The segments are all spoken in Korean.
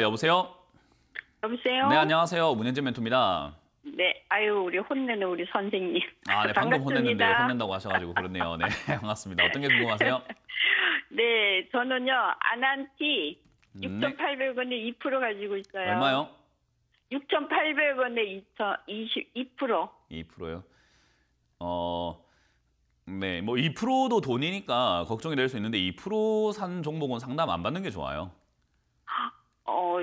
여보세요? 여보세요? 네, 안녕하세요. 문현진 멘토입니다. 네, 아유, 우리 혼내는 우리 선생님. 아, 네, 방금 혼냈는데 혼낸다고 하셔가지고 그렇네요. 네, 반갑습니다. 어떤 게 궁금하세요? 네, 저는요, 아난티 6,800원에 2% 가지고 있어요. 얼마요? 6,800원에 2 2 2 2%요? 어, 네, 뭐 2%도 돈이니까 걱정이 될 수 있는데 2%산 종목은 상담 안 받는 게 좋아요.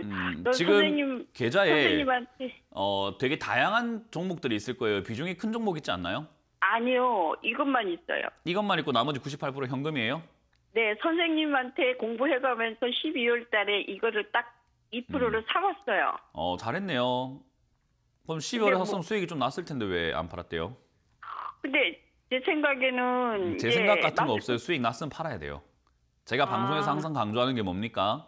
음, 지금 선생님, 계좌에 선생님한테. 어 되게 다양한 종목들이 있을 거예요. 비중이 큰 종목 있지 않나요? 아니요, 이것만 있어요. 이것만 있고 나머지 98% 현금이에요? 네, 선생님한테 공부해가면서 12월 달에 이거를 딱 2%를 음. 사왔어요 어, 잘했네요. 그럼 12월에 샀으면 뭐, 수익이 좀 났을 텐데 왜 안 팔았대요? 근데 제 생각에는 음, 제 예, 생각 같은 거 없어요. 수익 났으면 팔아야 돼요. 제가 아. 방송에서 항상 강조하는 게 뭡니까?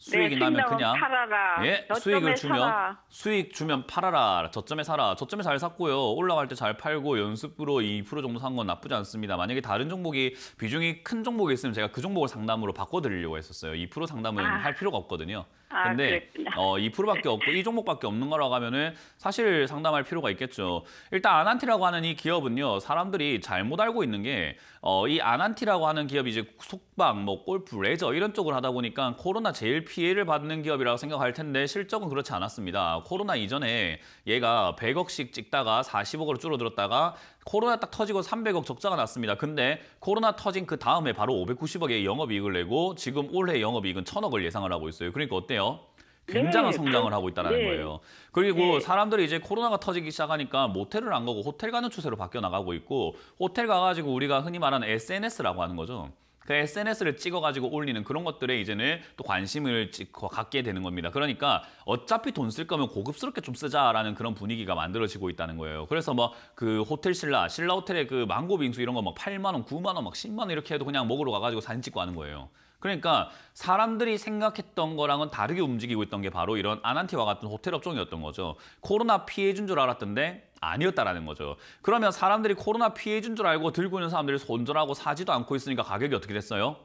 수익이 네, 나면 그냥 팔아라. 예, 수익을 주면 사라. 수익 주면 팔아라. 저점에 사라. 저점에 잘 샀고요. 올라갈 때 잘 팔고 연습으로 2% 정도 산 건 나쁘지 않습니다. 만약에 다른 종목이 비중이 큰 종목이 있으면 제가 그 종목을 상담으로 바꿔 드리려고 했었어요. 2% 상담은 아. 할 필요가 없거든요. 아, 근데 그랬구나. 어 2%밖에 없고 이 종목밖에 없는 거라고 하면은 사실 상담할 필요가 있겠죠. 일단 아난티라고 하는 이 기업은요. 사람들이 잘못 알고 있는 게 어 이 아난티라고 하는 기업이 이제 속방, 뭐 골프, 레저 이런 쪽을 하다 보니까 코로나 제일 피해를 받는 기업이라고 생각할 텐데 실적은 그렇지 않았습니다. 코로나 이전에 얘가 100억씩 찍다가 40억으로 줄어들었다가 코로나 딱 터지고 300억 적자가 났습니다. 근데 코로나 터진 그 다음에 바로 590억의 영업이익을 내고 지금 올해 영업이익은 1000억을 예상을 하고 있어요. 그러니까 어때요? 네. 굉장한 네. 성장을 하고 있다는 네. 거예요. 그리고 네. 사람들이 이제 코로나가 터지기 시작하니까 모텔을 안 가고 호텔 가는 추세로 바뀌어 나가고 있고 호텔 가가지고 우리가 흔히 말하는 SNS라고 하는 거죠. 그 SNS를 찍어가지고 올리는 그런 것들에 이제는 또 관심을 갖게 되는 겁니다. 그러니까 어차피 돈 쓸 거면 고급스럽게 좀 쓰자라는 그런 분위기가 만들어지고 있다는 거예요. 그래서 뭐 그 호텔 신라, 신라 호텔의 그 망고 빙수 이런 거 막 8만 원, 9만 원, 막 10만 원 이렇게 해도 그냥 먹으러 가가지고 사진 찍고 하는 거예요. 그러니까 사람들이 생각했던 거랑은 다르게 움직이고 있던 게 바로 이런 아난티와 같은 호텔 업종이었던 거죠. 코로나 피해준 줄 알았던데 아니었다라는 거죠. 그러면 사람들이 코로나 피해준 줄 알고 들고 있는 사람들이 손절하고 사지도 않고 있으니까 가격이 어떻게 됐어요?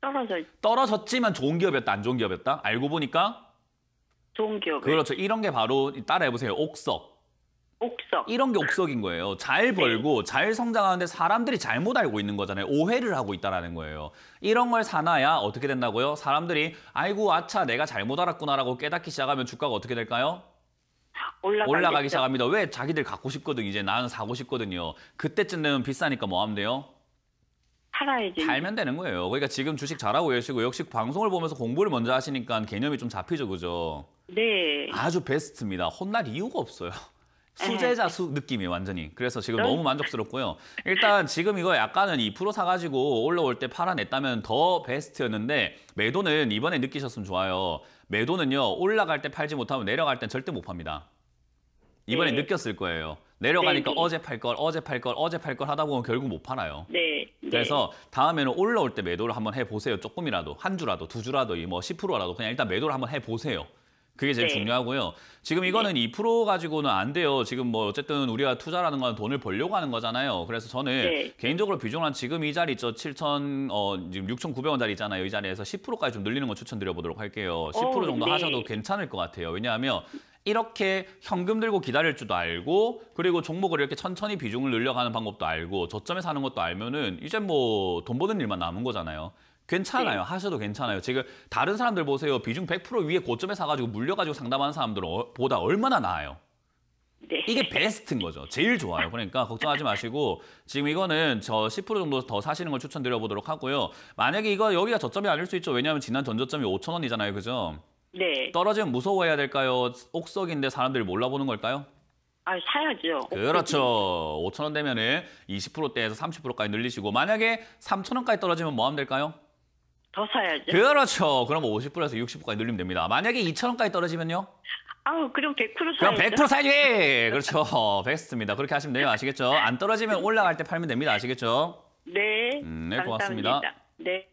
떨어져 떨어졌지만 좋은 기업이었다, 안 좋은 기업이었다? 알고 보니까? 좋은 기업. 그렇죠. 이런 게 바로 따라해보세요. 옥석. 옥석. 이런 게 옥석인 거예요. 잘 네. 벌고 잘 성장하는데 사람들이 잘못 알고 있는 거잖아요. 오해를 하고 있다라는 거예요. 이런 걸 사놔야 어떻게 된다고요? 사람들이 아이고 아차 내가 잘못 알았구나라고 깨닫기 시작하면 주가가 어떻게 될까요? 올라가겠죠. 올라가기 시작합니다. 왜 자기들 갖고 싶거든 이제 나는 사고 싶거든요. 그때쯤 되면 비싸니까 뭐 하면 돼요? 팔아야지. 팔면 되는 거예요. 그러니까 지금 주식 잘하고 계시고 역시 방송을 보면서 공부를 먼저 하시니까 개념이 좀 잡히죠, 그죠? 네. 아주 베스트입니다. 혼날 이유가 없어요. 수제자 네. 수 느낌이 완전히. 그래서 지금 네. 너무 만족스럽고요. 일단 지금 이거 약간은 2% 사가지고 올라올 때 팔아냈다면 더 베스트였는데 매도는 이번에 느끼셨으면 좋아요. 매도는요 올라갈 때 팔지 못하면 내려갈 땐 절대 못 팝니다. 이번에 네. 느꼈을 거예요. 내려가니까 네, 네. 어제 팔 걸, 어제 팔 걸, 어제 팔 걸 하다 보면 결국 못 팔아요. 네. 네. 그래서 다음에는 올라올 때 매도를 한번 해보세요. 조금이라도, 한 주라도, 두 주라도, 뭐 10%라도 그냥 일단 매도를 한번 해보세요. 그게 제일 네. 중요하고요. 지금 네. 이거는 네. 2% 가지고는 안 돼요. 지금 뭐 어쨌든 우리가 투자라는 건 돈을 벌려고 하는 거잖아요. 그래서 저는 네. 개인적으로 비중한 지금 이 자리 있죠. 7천 어 지금 6,900원 자리 있잖아요. 이 자리에서 10%까지 좀 늘리는 거 추천드려 보도록 할게요. 10% 어, 정도 네. 하셔도 괜찮을 것 같아요. 왜냐하면 이렇게 현금 들고 기다릴 줄도 알고 그리고 종목을 이렇게 천천히 비중을 늘려가는 방법도 알고 저점에 사는 것도 알면은 이제 뭐 돈 버는 일만 남은 거잖아요. 괜찮아요. 네. 하셔도 괜찮아요. 지금 다른 사람들 보세요. 비중 100% 위에 고점에 사가지고 물려가지고 상담하는 사람들 어, 보다 얼마나 나아요. 네. 이게 베스트인 거죠. 제일 좋아요. 그러니까 걱정하지 마시고 지금 이거는 저 10% 정도 더 사시는 걸 추천드려 보도록 하고요. 만약에 이거 여기가 저점이 아닐 수 있죠. 왜냐하면 지난 전저점이 5천 원이잖아요. 그죠? 네. 떨어지면 무서워해야 될까요? 옥석인데 사람들이 몰라보는 걸까요? 아, 사야죠. 그렇죠. 5천 원 되면은 20%대에서 30%까지 늘리시고 만약에 3천 원까지 떨어지면 뭐 하면 될까요? 더 사야죠. 그렇죠. 그럼 50불에서 60불까지 늘리면 됩니다. 만약에 2,000원까지 떨어지면요? 아우, 그럼 100% 사야죠. 그럼 100% 사야지! 그렇죠. 베스트입니다. 그렇게 하시면 돼요. 아시겠죠? 안 떨어지면 올라갈 때 팔면 됩니다. 아시겠죠? 네. 음, 네, 감사합니다. 고맙습니다. 네.